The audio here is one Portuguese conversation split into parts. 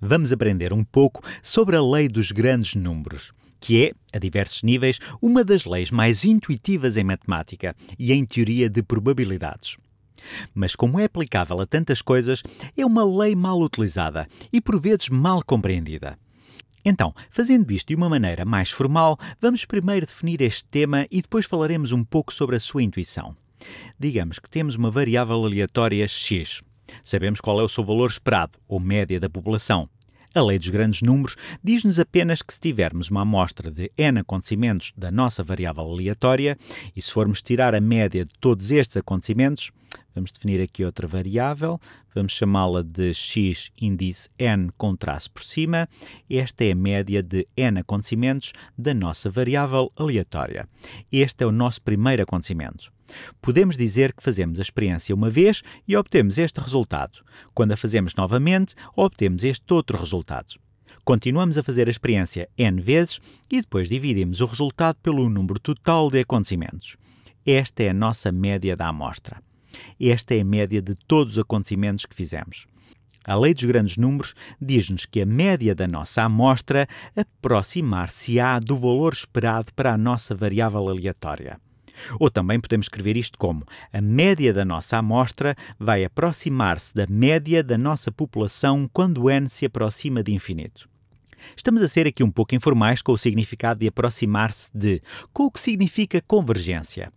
vamos aprender um pouco sobre a lei dos grandes números, que é, a diversos níveis, uma das leis mais intuitivas em matemática e em teoria de probabilidades. Mas, como é aplicável a tantas coisas, é uma lei mal utilizada e por vezes mal compreendida. Então, fazendo isto de uma maneira mais formal, vamos primeiro definir este tema e depois falaremos um pouco sobre a sua intuição. Digamos que temos uma variável aleatória x Sabemos qual é o seu valor esperado, ou média da população. A lei dos grandes números diz-nos apenas que se tivermos uma amostra de n acontecimentos da nossa variável aleatória e se formos tirar a média de todos estes acontecimentos, Vamos definir aqui outra variável, vamos chamá-la de x índice n com traço por cima. Esta é a média de n acontecimentos da nossa variável aleatória. Este é o nosso primeiro acontecimento. Podemos dizer que fazemos a experiência uma vez e obtemos este resultado. Quando a fazemos novamente, obtemos este outro resultado. Continuamos a fazer a experiência n vezes e depois dividimos o resultado pelo número total de acontecimentos. Esta é a nossa média da amostra. Esta é a média de todos os acontecimentos que fizemos. A lei dos grandes números diz-nos que a média da nossa amostra aproximar-se-á do valor esperado para a nossa variável aleatória. Ou também podemos escrever isto como: a média da nossa amostra vai aproximar-se da média da nossa população quando n se aproxima de infinito. Estamos a ser aqui um pouco informais com o significado de aproximar-se de, com o que significa convergência.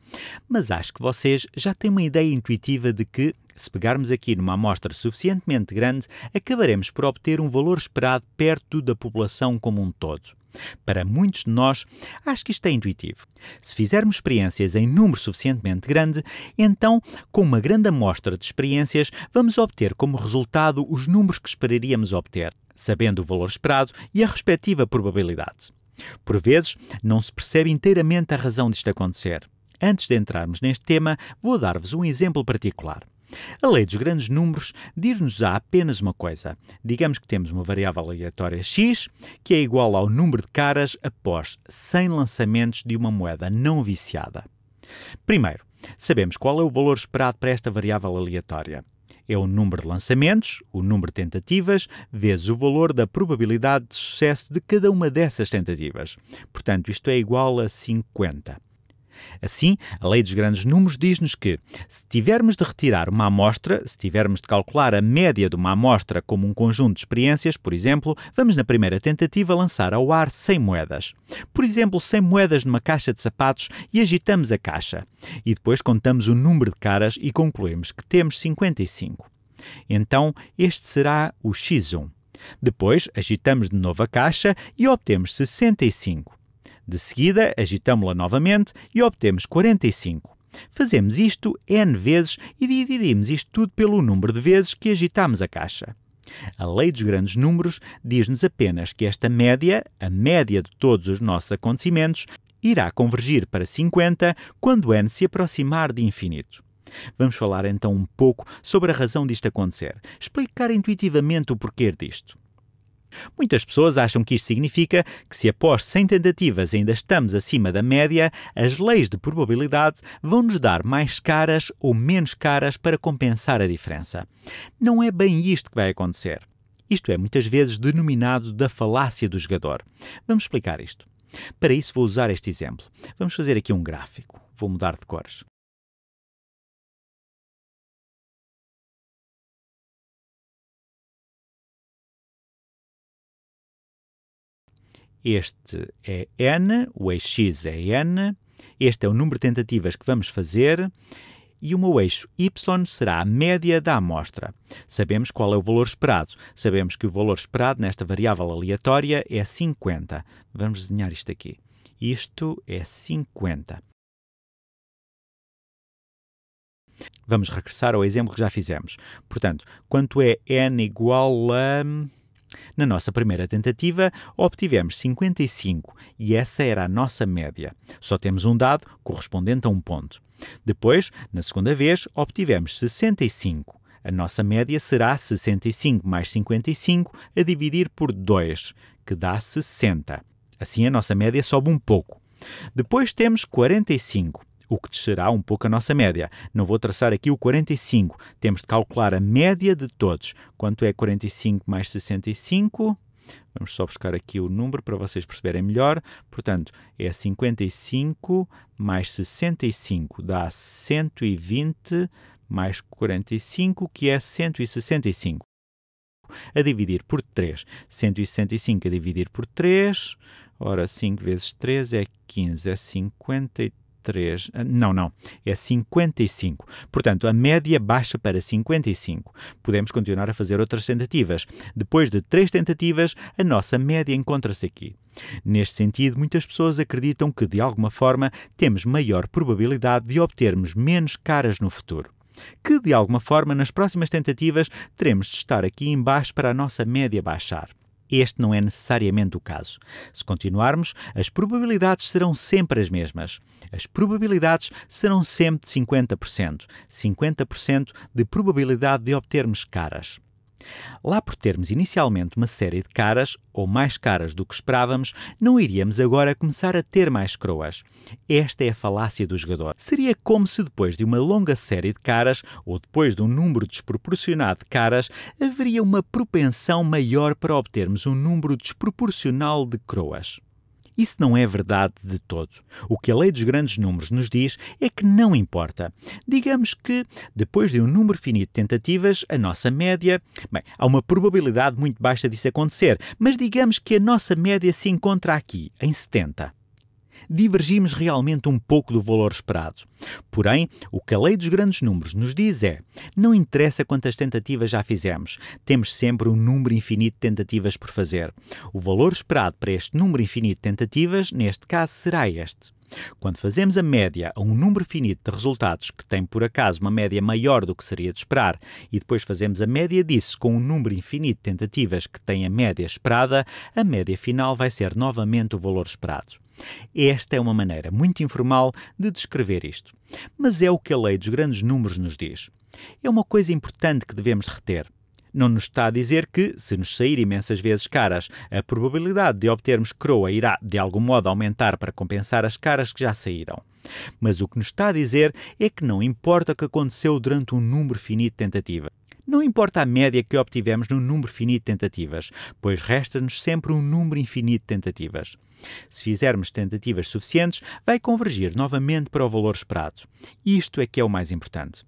Mas acho que vocês já têm uma ideia intuitiva de que, se pegarmos aqui numa amostra suficientemente grande, acabaremos por obter um valor esperado perto da população como um todo. Para muitos de nós, acho que isto é intuitivo. Se fizermos experiências em número suficientemente grande, então, com uma grande amostra de experiências, vamos obter como resultado os números que esperaríamos obter, sabendo o valor esperado e a respectiva probabilidade. Por vezes, não se percebe inteiramente a razão disto acontecer. Antes de entrarmos neste tema, vou dar-vos um exemplo particular. A lei dos grandes números diz nos apenas uma coisa. Digamos que temos uma variável aleatória x que é igual ao número de caras após 100 lançamentos de uma moeda não viciada. Primeiro, sabemos qual é o valor esperado para esta variável aleatória. É o número de lançamentos, o número de tentativas, vezes o valor da probabilidade de sucesso de cada uma dessas tentativas. Portanto, isto é igual a 50. Assim, a lei dos grandes números diz-nos que, se tivermos de retirar uma amostra, se tivermos de calcular a média de uma amostra como um conjunto de experiências, por exemplo, vamos na primeira tentativa lançar ao ar 100 moedas. Por exemplo, 100 moedas numa caixa de sapatos e agitamos a caixa. E depois contamos o número de caras e concluímos que temos 55. Então, este será o X1. Depois, agitamos de novo a caixa e obtemos 65. De seguida, agitamos-la novamente e obtemos 45. Fazemos isto n vezes e dividimos isto tudo pelo número de vezes que agitamos a caixa. A lei dos grandes números diz-nos apenas que esta média, a média de todos os nossos acontecimentos, irá convergir para 50 quando n se aproximar de infinito. Vamos falar então um pouco sobre a razão disto acontecer, explicar intuitivamente o porquê disto. Muitas pessoas acham que isto significa que, se após 100 tentativas ainda estamos acima da média, as leis de probabilidade vão nos dar mais caras ou menos caras para compensar a diferença. Não é bem isto que vai acontecer. Isto é muitas vezes denominado da falácia do jogador. Vamos explicar isto. Para isso, vou usar este exemplo. Vamos fazer aqui um gráfico. Vou mudar de cores. Este é n, o eixo x é n, este é o número de tentativas que vamos fazer e o meu eixo y será a média da amostra. Sabemos qual é o valor esperado. Sabemos que o valor esperado nesta variável aleatória é 50. Vamos desenhar isto aqui. Isto é 50. Vamos regressar ao exemplo que já fizemos. Portanto, quanto é n igual a na nossa primeira tentativa, obtivemos 55 e essa era a nossa média. Só temos um dado correspondente a um ponto. Depois, na segunda vez, obtivemos 65. A nossa média será 65 mais 55 a dividir por 2, que dá 60. Assim, a nossa média sobe um pouco. Depois temos 45 o que descerá um pouco a nossa média. Não vou traçar aqui o 45, temos de calcular a média de todos. Quanto é 45 mais 65? Vamos só buscar aqui o número para vocês perceberem melhor. Portanto, é 55 mais 65, dá 120 mais 45, que é 165. A dividir por 3. 165 a dividir por 3. Ora, 5 vezes 3 é 15, é 53. 3, ah, não, não, é 55. Portanto, a média baixa para 55. Podemos continuar a fazer outras tentativas. Depois de três tentativas, a nossa média encontra-se aqui. Neste sentido, muitas pessoas acreditam que, de alguma forma, temos maior probabilidade de obtermos menos caras no futuro que de alguma forma nas próximas tentativas teremos de estar aqui embaixo para a nossa média baixar. Este não é necessariamente o caso. Se continuarmos, as probabilidades serão sempre as mesmas. As probabilidades serão sempre de 50%. 50% de probabilidade de obtermos caras. Lá por termos inicialmente uma série de caras, ou mais caras do que esperávamos, não iríamos agora começar a ter mais croas. Esta é a falácia do jogador. Seria como se depois de uma longa série de caras, ou depois de um número desproporcionado de caras, haveria uma propensão maior para obtermos um número desproporcional de croas. Isso não é verdade de todo. O que a lei dos grandes números nos diz é que não importa. Digamos que, depois de um número finito de tentativas, a nossa média. Bem, há uma probabilidade muito baixa disso acontecer, mas digamos que a nossa média se encontra aqui, em 70 divergimos realmente um pouco do valor esperado. Porém, o que a lei dos grandes números nos diz é: não interessa quantas tentativas já fizemos, temos sempre um número infinito de tentativas por fazer. O valor esperado para este número infinito de tentativas, neste caso, será este. Quando fazemos a média a um número finito de resultados que tem por acaso uma média maior do que seria de esperar, e depois fazemos a média disso com um número infinito de tentativas que tem a média esperada, a média final vai ser novamente o valor esperado. Esta é uma maneira muito informal de descrever isto, mas é o que a lei dos grandes números nos diz. É uma coisa importante que devemos reter. Não nos está a dizer que, se nos sair imensas vezes caras, a probabilidade de obtermos coroa irá, de algum modo, aumentar para compensar as caras que já saíram. Mas o que nos está a dizer é que não importa o que aconteceu durante um número finito de tentativas. Não importa a média que obtivemos no número finito de tentativas, pois resta-nos sempre um número infinito de tentativas. Se fizermos tentativas suficientes, vai convergir novamente para o valor esperado. Isto é que é o mais importante.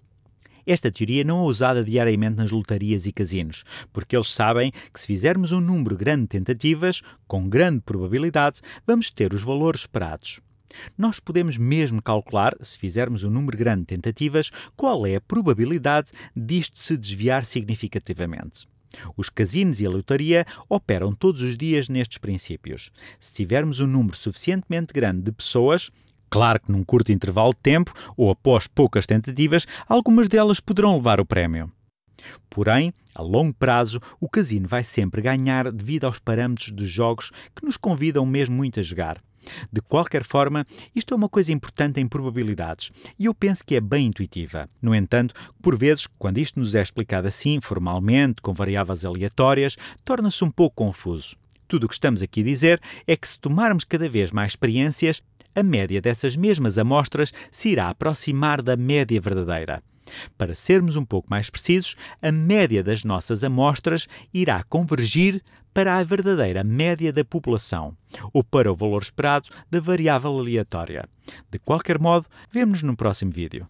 Esta teoria não é usada diariamente nas lotarias e casinos, porque eles sabem que se fizermos um número grande de tentativas, com grande probabilidade, vamos ter os valores esperados. Nós podemos mesmo calcular, se fizermos um número grande de tentativas, qual é a probabilidade disto se desviar significativamente. Os casinos e a lotaria operam todos os dias nestes princípios. Se tivermos um número suficientemente grande de pessoas, Claro que num curto intervalo de tempo, ou após poucas tentativas, algumas delas poderão levar o prémio. Porém, a longo prazo, o casino vai sempre ganhar devido aos parâmetros dos jogos que nos convidam mesmo muito a jogar. De qualquer forma, isto é uma coisa importante em probabilidades e eu penso que é bem intuitiva. No entanto, por vezes, quando isto nos é explicado assim, formalmente, com variáveis aleatórias, torna-se um pouco confuso. Tudo o que estamos aqui a dizer é que se tomarmos cada vez mais experiências, a média dessas mesmas amostras se irá aproximar da média verdadeira. Para sermos um pouco mais precisos, a média das nossas amostras irá convergir para a verdadeira média da população ou para o valor esperado da variável aleatória. De qualquer modo, vemos nos no próximo vídeo.